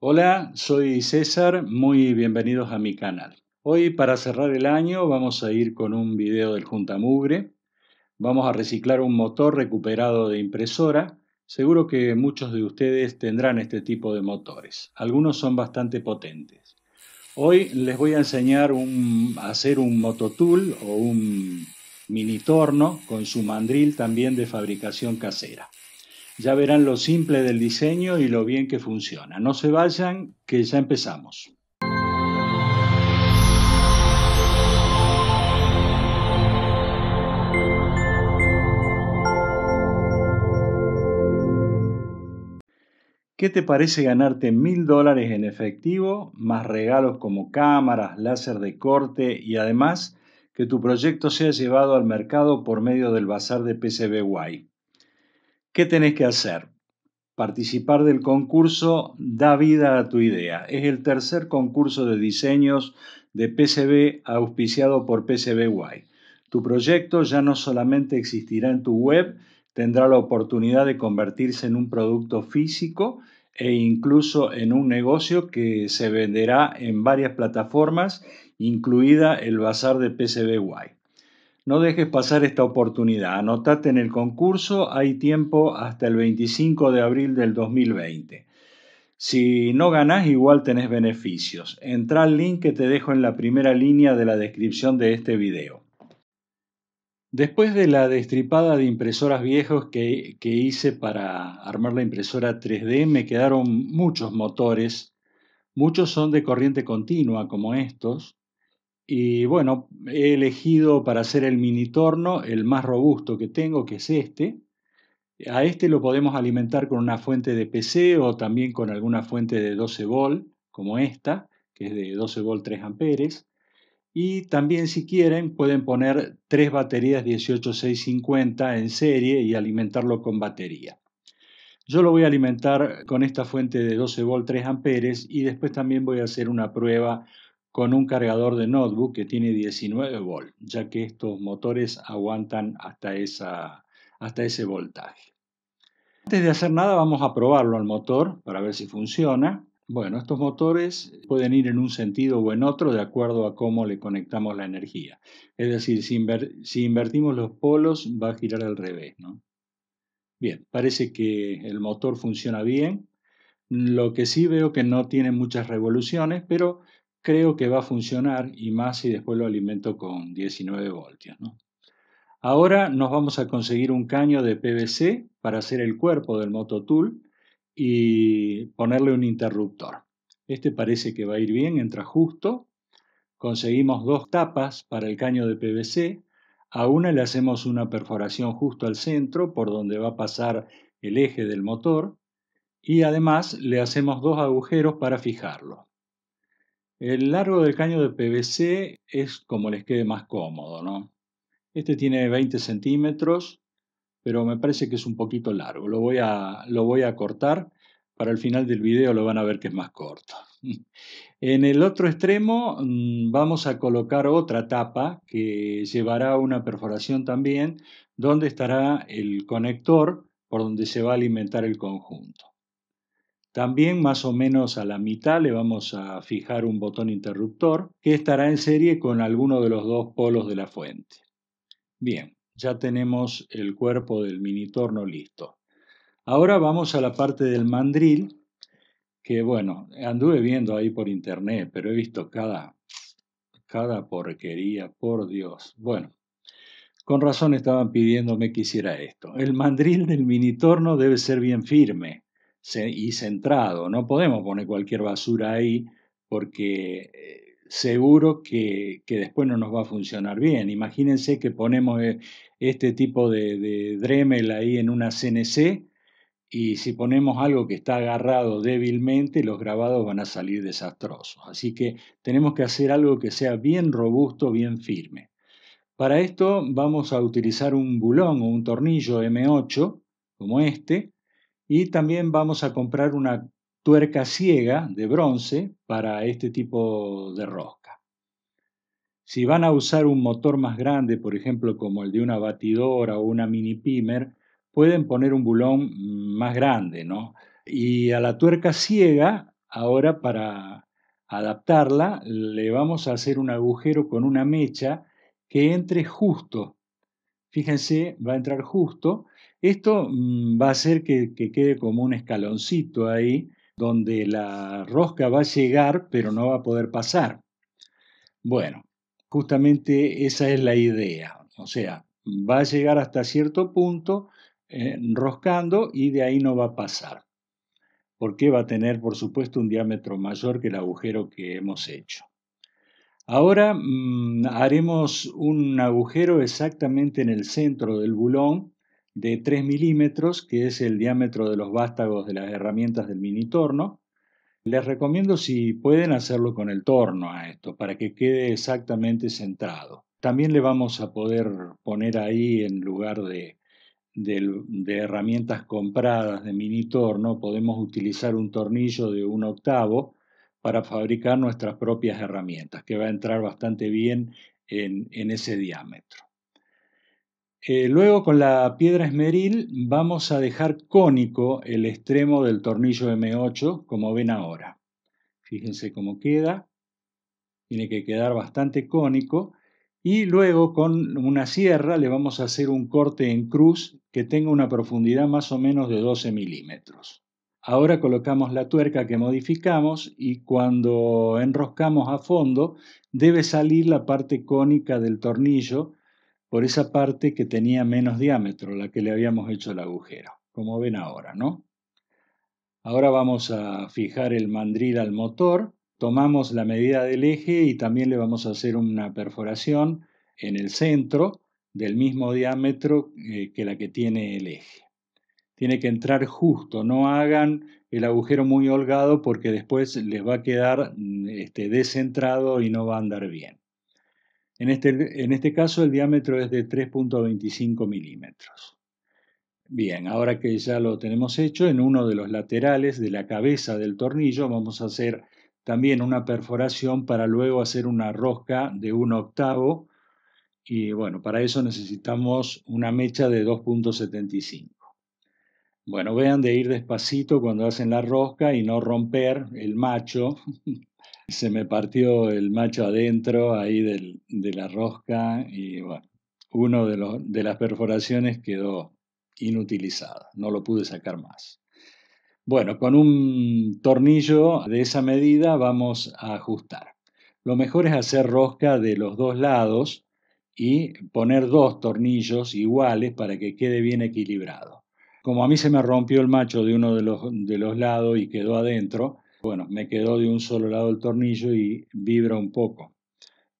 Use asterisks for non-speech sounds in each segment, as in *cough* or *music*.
Hola, soy César, muy bienvenidos a mi canal. Hoy para cerrar el año vamos a ir con un video del Mugre. Vamos a reciclar un motor recuperado de impresora. Seguro que muchos de ustedes tendrán este tipo de motores. Algunos son bastante potentes. Hoy les voy a enseñar a hacer un mototool o un minitorno con su mandril también de fabricación casera. Ya verán lo simple del diseño y lo bien que funciona. No se vayan, que ya empezamos. ¿Qué te parece ganarte mil dólares en efectivo, más regalos como cámaras, láser de corte y además que tu proyecto sea llevado al mercado por medio del bazar de PCBY? ¿Qué tenés que hacer? Participar del concurso Da vida a tu idea. Es el tercer concurso de diseños de PCB auspiciado por PCBY. Tu proyecto ya no solamente existirá en tu web, tendrá la oportunidad de convertirse en un producto físico e incluso en un negocio que se venderá en varias plataformas, incluida el bazar de PCBY. No dejes pasar esta oportunidad. Anotate en el concurso. Hay tiempo hasta el 25 de abril del 2020. Si no ganás, igual tenés beneficios. Entra al link que te dejo en la primera línea de la descripción de este video. Después de la destripada de impresoras viejos que, que hice para armar la impresora 3D, me quedaron muchos motores. Muchos son de corriente continua, como estos, y bueno, he elegido para hacer el mini torno el más robusto que tengo, que es este. A este lo podemos alimentar con una fuente de PC o también con alguna fuente de 12 volt, como esta, que es de 12 volt 3 amperes. Y también si quieren pueden poner tres baterías 18650 en serie y alimentarlo con batería. Yo lo voy a alimentar con esta fuente de 12 volt 3 amperes y después también voy a hacer una prueba con un cargador de notebook que tiene 19 volt, ya que estos motores aguantan hasta, esa, hasta ese voltaje. Antes de hacer nada vamos a probarlo al motor para ver si funciona. Bueno, estos motores pueden ir en un sentido o en otro de acuerdo a cómo le conectamos la energía. Es decir, si, invertimos los polos va a girar al revés. Bien, parece que el motor funciona bien. Lo que sí veo que no tiene muchas revoluciones, pero creo que va a funcionar y más si después lo alimento con 19 voltios. Ahora nos vamos a conseguir un caño de PVC para hacer el cuerpo del mototool y ponerle un interruptor. Este parece que va a ir bien, entra justo. Conseguimos dos tapas para el caño de PVC. A una le hacemos una perforación justo al centro por donde va a pasar el eje del motor y además le hacemos dos agujeros para fijarlo. El largo del caño de PVC es como les quede más cómodo, ¿no? Este tiene 20 centímetros, pero me parece que es un poquito largo. Lo voy a, lo voy a cortar. Para el final del video lo van a ver que es más corto. *laughs* En el otro extremo mm, vamos a colocar otra tapa que llevará una perforación también, donde estará el conector por donde se va a alimentar el conjunto. También más o menos a la mitad le vamos a fijar un botón interruptor que estará en serie con alguno de los dos polos de la fuente. Bien, ya tenemos el cuerpo del minitorno listo. Ahora vamos a la parte del mandril, que bueno, anduve viendo ahí por internet, pero he visto cada, cada porquería, por Dios. Bueno, con razón estaban pidiéndome que hiciera esto. El mandril del minitorno debe ser bien firme, y centrado. No podemos poner cualquier basura ahí porque eh, seguro que, después no nos va a funcionar bien. Imagínense que ponemos eh, este tipo de, de Dremel ahí en una CNC y si ponemos algo que está agarrado débilmente, los grabados van a salir desastrosos. Así que tenemos que hacer algo que sea bien robusto, bien firme. Para esto vamos a utilizar un bulón o un tornillo M8 como este, y también vamos a comprar una tuerca ciega de bronce para este tipo de rosca. Si van a usar un motor más grande, por ejemplo como el de una batidora o una mini pimer, pueden poner un bulón más grande, ¿no? Y a la tuerca ciega, ahora para adaptarla, le vamos a hacer un agujero con una mecha que entre justo. Fíjense, va a entrar justo esto mm, va a hacer que, quede como un escaloncito ahí, donde la rosca va a llegar, pero no va a poder pasar. Bueno, justamente esa es la idea. O sea, va a llegar hasta cierto punto enroscando eh, roscando y de ahí no va a pasar. Porque va a tener, por supuesto, un diámetro mayor que el agujero que hemos hecho. Ahora mm, haremos un agujero exactamente en el centro del bulón de 3 milímetros, que es el diámetro de los vástagos de las herramientas del mini torno. Les recomiendo si pueden hacerlo con el torno a esto, para que quede exactamente centrado. También le vamos a poder poner ahí en lugar de, herramientas compradas de mini torno, podemos utilizar un tornillo de un octavo para fabricar nuestras propias herramientas, que va a entrar bastante bien en ese diámetro. Eh, luego con la piedra esmeril vamos a dejar cónico el extremo del tornillo M8 como ven ahora. Fíjense cómo queda. Tiene que quedar bastante cónico. Y luego con una sierra le vamos a hacer un corte en cruz que tenga una profundidad más o menos de 12 milímetros. Ahora colocamos la tuerca que modificamos y cuando enroscamos a fondo debe salir la parte cónica del tornillo por esa parte que tenía menos diámetro, la que le habíamos hecho el agujero, como ven ahora, ¿no? Ahora vamos a fijar el mandril al motor, tomamos la medida del eje y también le vamos a hacer una perforación en el centro del mismo diámetro eh, que la que tiene el eje. Tiene que entrar justo, no hagan el agujero muy holgado porque después les va a quedar mm, este, descentrado y no va a andar bien. En este, en este caso el diámetro es de 3.25 milímetros. Bien, ahora que ya lo tenemos hecho, en uno de los laterales de la cabeza del tornillo vamos a hacer también una perforación para luego hacer una rosca de un octavo. Y bueno, para eso necesitamos una mecha de 2.75. Bueno, vean de ir despacito cuando hacen la rosca y no romper el macho, *laughs* se me partió el macho adentro ahí del, de la rosca y bueno, uno de, los, de las perforaciones quedó inutilizada, no lo pude sacar más. Bueno, con un tornillo de esa medida vamos a ajustar. Lo mejor es hacer rosca de los dos lados y poner dos tornillos iguales para que quede bien equilibrado. Como a mí se me rompió el macho de uno de los, de los lados y quedó adentro, bueno, me quedó de un solo lado el tornillo y vibra un poco.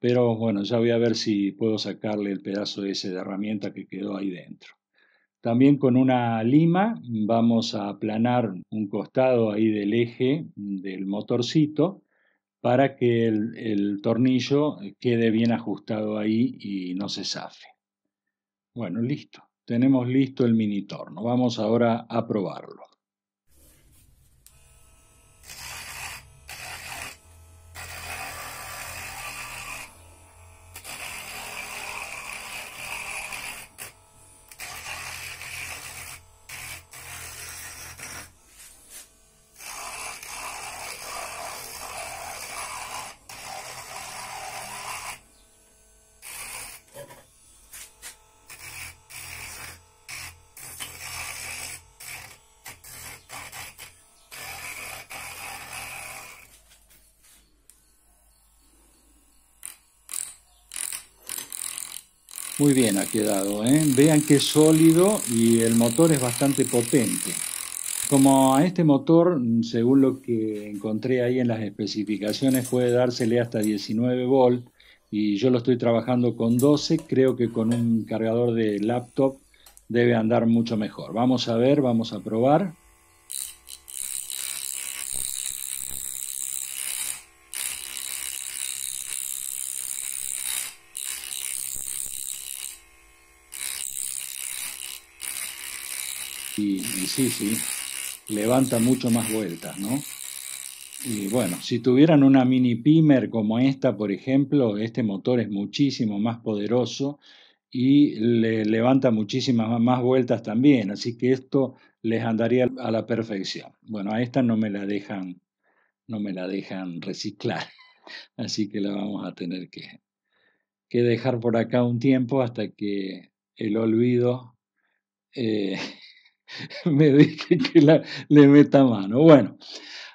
Pero bueno, ya voy a ver si puedo sacarle el pedazo ese de herramienta que quedó ahí dentro. También con una lima vamos a aplanar un costado ahí del eje del motorcito para que el, el tornillo quede bien ajustado ahí y no se zafe. Bueno, listo. Tenemos listo el mini torno. Vamos ahora a probarlo. Muy bien ha quedado, ¿eh? vean que es sólido y el motor es bastante potente. Como a este motor, según lo que encontré ahí en las especificaciones, puede dársele hasta 19 volt y yo lo estoy trabajando con 12, creo que con un cargador de laptop debe andar mucho mejor. Vamos a ver, vamos a probar. sí, sí, levanta mucho más vueltas, ¿no? Y bueno, si tuvieran una mini pimer como esta, por ejemplo, este motor es muchísimo más poderoso y le levanta muchísimas más vueltas también, así que esto les andaría a la perfección. Bueno, a esta no me la dejan, no me la dejan reciclar, *laughs* así que la vamos a tener que, que dejar por acá un tiempo hasta que el olvido eh, *laughs* *laughs* me dije que le meta mano. Bueno,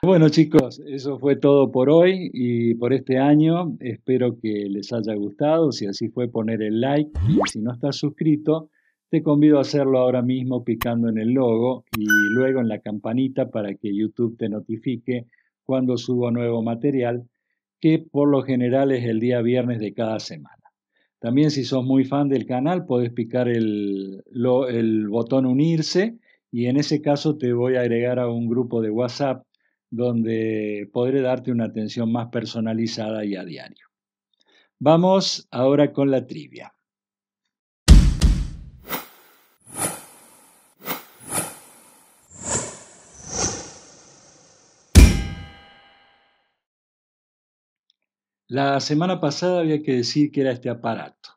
bueno chicos, eso fue todo por hoy y por este año. Espero que les haya gustado. Si así fue, poner el like. Y si no estás suscrito, te convido a hacerlo ahora mismo picando en el logo y luego en la campanita para que YouTube te notifique cuando subo nuevo material, que por lo general es el día viernes de cada semana. También si sos muy fan del canal podés picar el, el botón unirse y en ese caso te voy a agregar a un grupo de WhatsApp donde podré darte una atención más personalizada y a diario. Vamos ahora con la trivia. La semana pasada había que decir que era este aparato.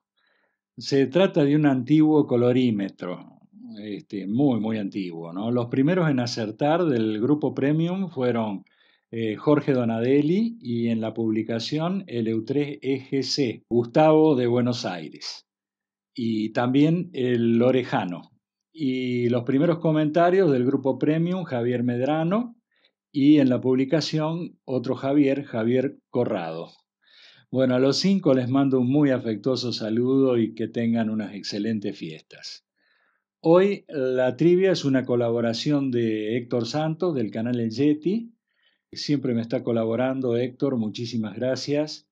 Se trata de un antiguo colorímetro, este, muy, muy antiguo. Los primeros en acertar del grupo premium fueron eh, Jorge Donadelli y en la publicación el 3 egc Gustavo de Buenos Aires, y también el Orejano. Y los primeros comentarios del grupo premium, Javier Medrano, y en la publicación otro Javier, Javier Corrado. Bueno, a los cinco les mando un muy afectuoso saludo y que tengan unas excelentes fiestas. Hoy la trivia es una colaboración de Héctor Santos del canal El Yeti. Siempre me está colaborando Héctor, muchísimas gracias.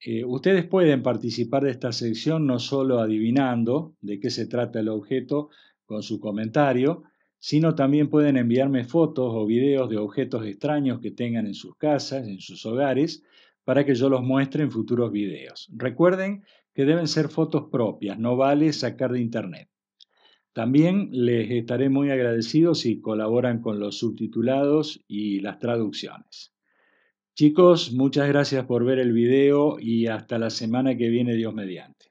Eh, ustedes pueden participar de esta sección no solo adivinando de qué se trata el objeto con su comentario, sino también pueden enviarme fotos o videos de objetos extraños que tengan en sus casas, en sus hogares, para que yo los muestre en futuros videos. Recuerden que deben ser fotos propias, no vale sacar de internet. También les estaré muy agradecido si colaboran con los subtitulados y las traducciones. Chicos, muchas gracias por ver el video y hasta la semana que viene Dios mediante.